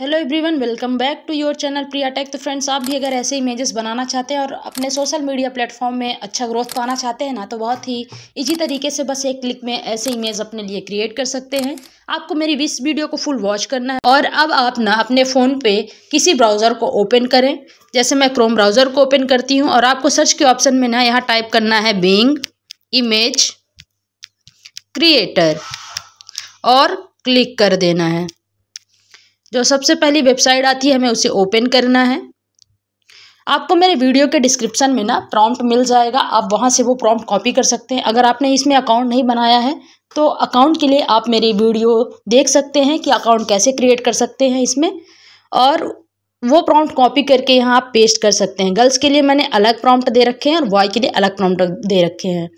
hello everyone welcome back to your channel Priya tech तो friends आप भी अगर ऐसे इमेजेस बनाना चाहते हैं और अपने सोशल मीडिया प्लेटफॉर्म में अच्छा ग्रोथ पाना चाहते हैं ना तो बहुत ही इजी तरीके से बस एक क्लिक में ऐसे इमेज अपने लिए क्रिएट कर सकते हैं आपको मेरी इस वीडियो को फुल वॉच करना है और अब आप ना अपने फ़ोन पर किसी ब्राउज़र को ओपन करें जैसे मैं क्रोम ब्राउज़र को ओपन करती हूँ और आपको सर्च के ऑप्शन में ना यहाँ टाइप करना है बींग इमेज क्रिएटर और क्लिक कर देना है जो सबसे पहली वेबसाइट आती है हमें उसे ओपन करना है आपको मेरे वीडियो के डिस्क्रिप्शन में ना प्रॉम्प्ट मिल जाएगा आप वहाँ से वो प्रॉम्प्ट कॉपी कर सकते हैं अगर आपने इसमें अकाउंट नहीं बनाया है तो अकाउंट के लिए आप मेरी वीडियो देख सकते हैं कि अकाउंट कैसे क्रिएट कर सकते हैं इसमें और वो प्रॉम्प्ट कॉपी करके यहाँ आप पेस्ट कर सकते हैं गर्ल्स के लिए मैंने अलग प्रॉम्प्ट दे रखे हैं और बॉय के लिए अलग प्रॉम्प्ट दे रखे हैं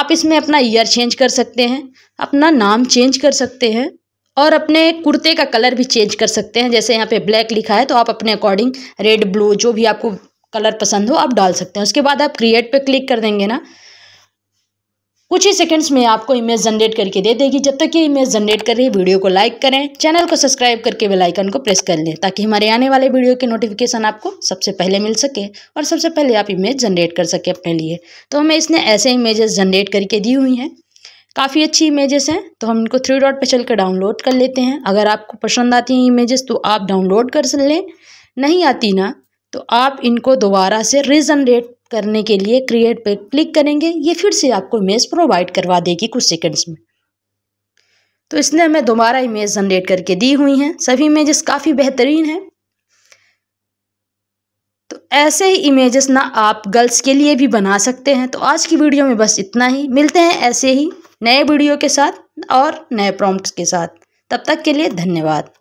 आप इसमें अपना ईयर चेंज कर सकते हैं अपना नाम चेंज कर सकते हैं और अपने कुर्ते का कलर भी चेंज कर सकते हैं जैसे यहाँ पे ब्लैक लिखा है तो आप अपने अकॉर्डिंग रेड ब्लू जो भी आपको कलर पसंद हो आप डाल सकते हैं उसके बाद आप क्रिएट पे क्लिक कर देंगे ना कुछ ही सेकंड्स में आपको इमेज जनरेट करके दे देगी जब तक ये इमेज जनरेट कर रही है वीडियो को लाइक करें चैनल को सब्सक्राइब करके बेलाइकन को प्रेस कर लें ताकि हमारे आने वाले वीडियो के नोटिफिकेशन आपको सबसे पहले मिल सके और सबसे पहले आप इमेज जनरेट कर सकें अपने लिए तो हमें इसने ऐसे इमेजेस जनरेट करके दी हुई हैं काफ़ी अच्छी इमेजेस हैं तो हम इनको थ्री डॉट पे चल कर डाउनलोड कर लेते हैं अगर आपको पसंद आती हैं इमेजेस तो आप डाउनलोड कर लें नहीं आती ना तो आप इनको दोबारा से रिजनरेट करने के लिए क्रिएट पे क्लिक करेंगे ये फिर से आपको इमेज प्रोवाइड करवा देगी कुछ सेकंड्स में तो इसने हमें दोबारा इमेज जनरेट करके दी हुई हैं सभी इमेजेस काफ़ी बेहतरीन हैं तो ऐसे ही इमेजेस ना आप गर्ल्स के लिए भी बना सकते हैं तो आज की वीडियो में बस इतना ही मिलते हैं ऐसे ही नए वीडियो के साथ और नए प्रॉम्प्ट्स के साथ तब तक के लिए धन्यवाद